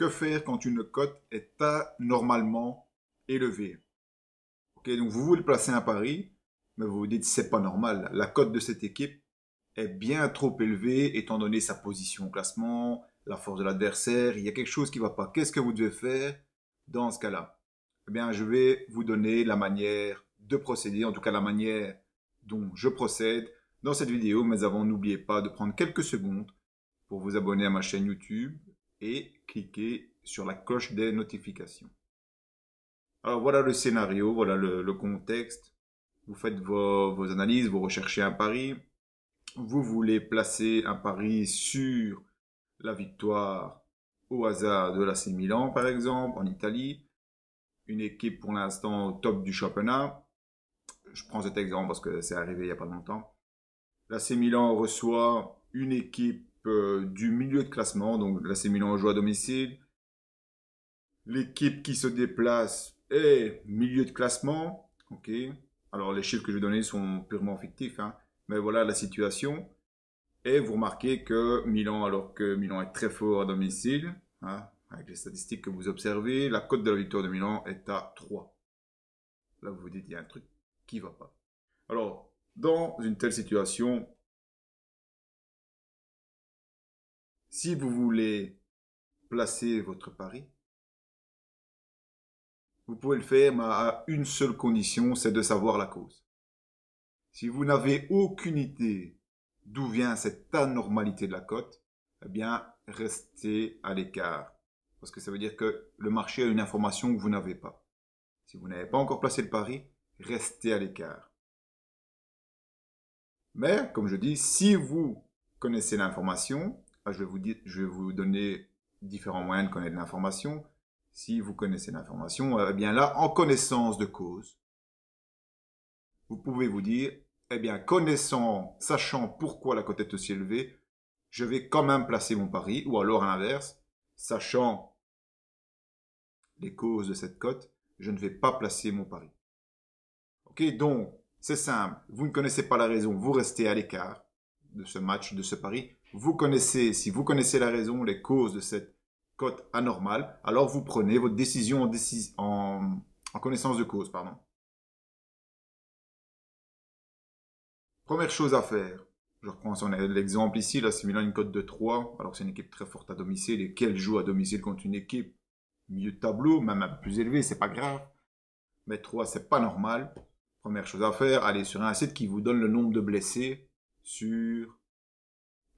Que faire quand une cote est anormalement élevée Ok, donc vous voulez placer un pari, mais vous vous dites c'est pas normal. La cote de cette équipe est bien trop élevée étant donné sa position au classement, la force de l'adversaire. Il y a quelque chose qui ne va pas. Qu'est-ce que vous devez faire dans ce cas-là Eh bien, je vais vous donner la manière de procéder, en tout cas la manière dont je procède dans cette vidéo. Mais avant, n'oubliez pas de prendre quelques secondes pour vous abonner à ma chaîne YouTube, et cliquez sur la cloche des notifications. Alors voilà le scénario, voilà le, contexte. Vous faites vos, analyses, vous recherchez un pari. Vous voulez placer un pari sur la victoire au hasard de la l'AC Milan, par exemple, en Italie. Une équipe pour l'instant au top du championnat. Je prends cet exemple parce que c'est arrivé il n'y a pas longtemps. La L'AC Milan reçoit une équipe euh, du milieu de classement, donc c'est Milan joue à domicile. L'équipe qui se déplace est milieu de classement. Ok. Alors les chiffres que je vais donner sont purement fictifs, hein, mais voilà la situation. Et vous remarquez que Milan, alors que Milan est très fort à domicile, hein, avec les statistiques que vous observez, la cote de la victoire de Milan est à 3. Là, vous vous dites, il y a un truc qui va pas. Alors, dans une telle situation, Si vous voulez placer votre pari, vous pouvez le faire, mais à une seule condition, c'est de savoir la cause. Si vous n'avez aucune idée d'où vient cette anormalité de la cote, eh bien, restez à l'écart. Parce que ça veut dire que le marché a une information que vous n'avez pas. Si vous n'avez pas encore placé le pari, restez à l'écart. Mais, comme je dis, si vous connaissez l'information, je vais vous donner différents moyens de connaître l'information. Si vous connaissez l'information, eh bien là, en connaissance de cause, vous pouvez vous dire, eh bien, connaissant, sachant pourquoi la cote est aussi élevée, je vais quand même placer mon pari, ou alors à l'inverse, sachant les causes de cette cote, je ne vais pas placer mon pari. Ok, donc, c'est simple, vous ne connaissez pas la raison, vous restez à l'écart de ce match, de ce pari, vous connaissez, si vous connaissez la raison, les causes de cette cote anormale, alors vous prenez votre décision en, en, connaissance de cause. Pardon. Première chose à faire, je reprends l'exemple ici, là c'est une cote de 3, alors c'est une équipe très forte à domicile et qu'elle joue à domicile contre une équipe mieux de tableau, même un plus élevée, c'est pas grave. Mais 3, c'est pas normal. Première chose à faire, allez sur un site qui vous donne le nombre de blessés sur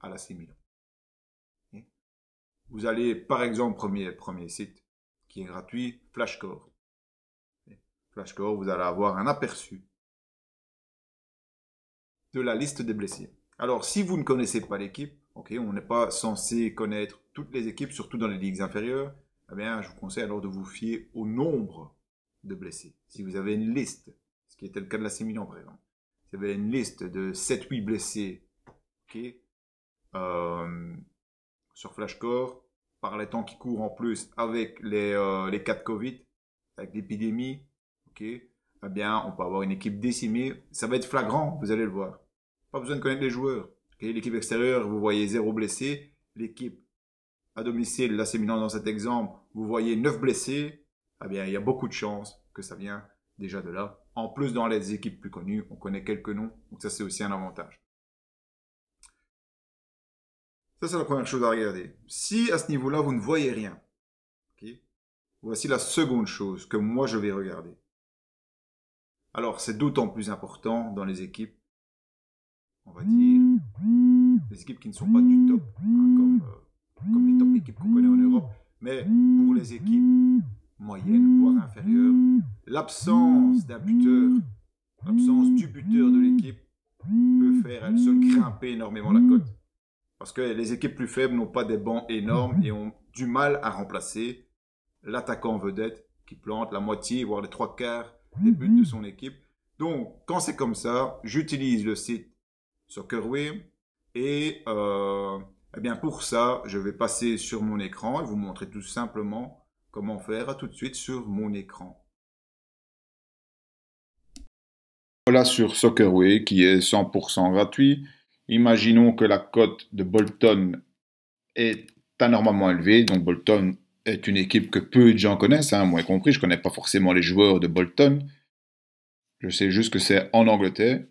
à la Milan. Hein? Vous allez, par exemple, premier, premier site qui est gratuit, Flashcore. Hein? Flashcore, vous allez avoir un aperçu de la liste des blessés. Alors, si vous ne connaissez pas l'équipe, ok, on n'est pas censé connaître toutes les équipes, surtout dans les ligues inférieures, eh bien, je vous conseille alors de vous fier au nombre de blessés. Si vous avez une liste, ce qui était le cas de la ans par exemple, si vous avez une liste de 7-8 blessés, ok, euh, sur Flashcore, par les temps qui courent en plus, avec les, euh, les cas de Covid, avec l'épidémie, ok, eh bien, on peut avoir une équipe décimée. Ça va être flagrant, vous allez le voir. Pas besoin de connaître les joueurs. Okay l'équipe extérieure, vous voyez zéro blessé. L'équipe à domicile, la c'est dans cet exemple, vous voyez neuf blessés. Eh bien, il y a beaucoup de chances que ça vient déjà de là. En plus, dans les équipes plus connues, on connaît quelques noms, donc ça c'est aussi un avantage. Ça, c'est la première chose à regarder. Si à ce niveau-là, vous ne voyez rien, voici la seconde chose que moi, je vais regarder. Alors, c'est d'autant plus important dans les équipes, on va dire, les équipes qui ne sont pas du top, hein, euh, comme, les top équipes qu'on connaît en Europe, mais pour les équipes moyennes, voire inférieures, l'absence d'un buteur, l'absence du buteur de l'équipe peut faire elle seule grimper énormément la cote. Parce que les équipes plus faibles n'ont pas des bancs énormes mhm. et ont du mal à remplacer l'attaquant vedette qui plante la moitié, voire les trois quarts des buts de mhm. son équipe. Donc, quand c'est comme ça, j'utilise le site Soccerway et euh, eh bien pour ça, je vais passer sur mon écran et vous montrer tout simplement comment faire tout de suite sur mon écran. Voilà sur Soccerway qui est 100% gratuit Imaginons que la cote de Bolton est anormalement élevée. Donc Bolton est une équipe que peu de gens connaissent, hein, moi y compris. Je ne connais pas forcément les joueurs de Bolton. Je sais juste que c'est en Angleterre.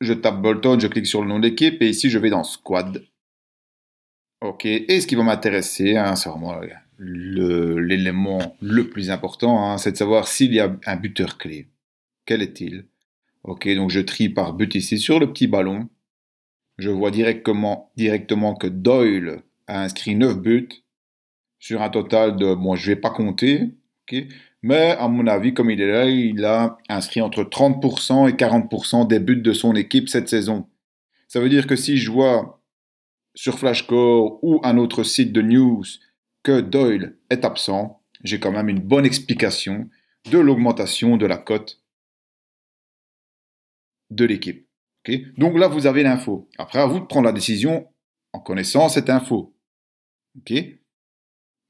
Je tape Bolton, je clique sur le nom d'équipe et ici je vais dans Squad. Ok, et ce qui va m'intéresser, hein, c'est vraiment l'élément le, plus important, hein, c'est de savoir s'il y a un buteur clé. Quel est-il Ok, donc je trie par but ici sur le petit ballon. Je vois directement, que Doyle a inscrit 9 buts sur un total de, bon, je ne vais pas compter, mais à mon avis, comme il est là, il a inscrit entre 30% et 40% des buts de son équipe cette saison. Ça veut dire que si je vois sur Flashcore ou un autre site de news que Doyle est absent, j'ai quand même une bonne explication de l'augmentation de la cote de l'équipe. Donc là, vous avez l'info. Après, à vous de prendre la décision en connaissant cette info. Mais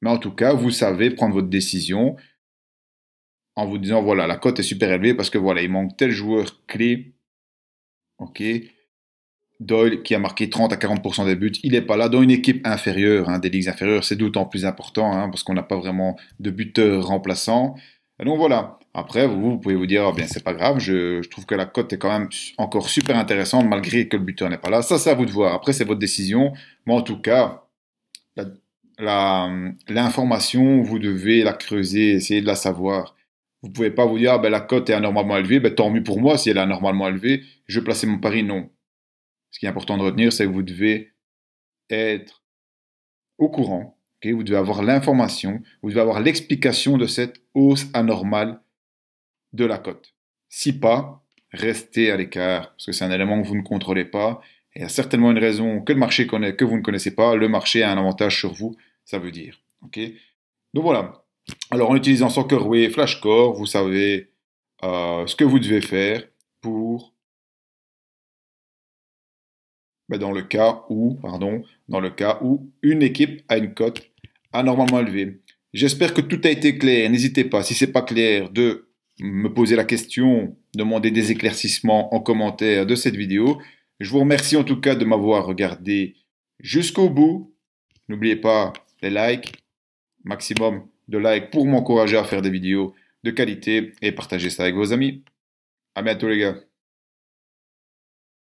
en tout cas, vous savez prendre votre décision en vous disant, voilà, la cote est super élevée parce que voilà, il manque tel joueur clé. Doyle qui a marqué 30 à 40% des buts, il n'est pas là dans une équipe inférieure, hein, des ligues inférieures, c'est d'autant plus important hein, parce qu'on n'a pas vraiment de buteur remplaçant. donc voilà, après, vous, vous pouvez vous dire, oh, bien, c'est pas grave, je, trouve que la cote est quand même encore super intéressante malgré que le buteur n'est pas là. Ça, c'est à vous de voir. Après, c'est votre décision. Moi, en tout cas, l'information, vous devez la creuser, essayer de la savoir. Vous pouvez pas vous dire, ah, ben, la cote est anormalement élevée, ben, tant mieux pour moi si elle est anormalement élevée, je vais placer mon pari. Non. Ce qui est important de retenir, c'est que vous devez être au courant, vous devez avoir l'information, vous devez avoir l'explication de cette hausse anormale de la cote. Si pas, restez à l'écart, parce que c'est un élément que vous ne contrôlez pas. Et il y a certainement une raison que le marché connaît, que vous ne connaissez pas. Le marché a un avantage sur vous, ça veut dire. ok Donc voilà. Alors en utilisant SoccerWay et FlashCore, vous savez euh, ce que vous devez faire pour ben, dans le cas où, pardon, dans le cas où une équipe a une cote anormalement élevée. J'espère que tout a été clair. N'hésitez pas, si c'est pas clair, de me poser la question, demander des éclaircissements en commentaire de cette vidéo. Je vous remercie en tout cas de m'avoir regardé jusqu'au bout. N'oubliez pas les likes, maximum de likes pour m'encourager à faire des vidéos de qualité et partager ça avec vos amis. À bientôt les gars.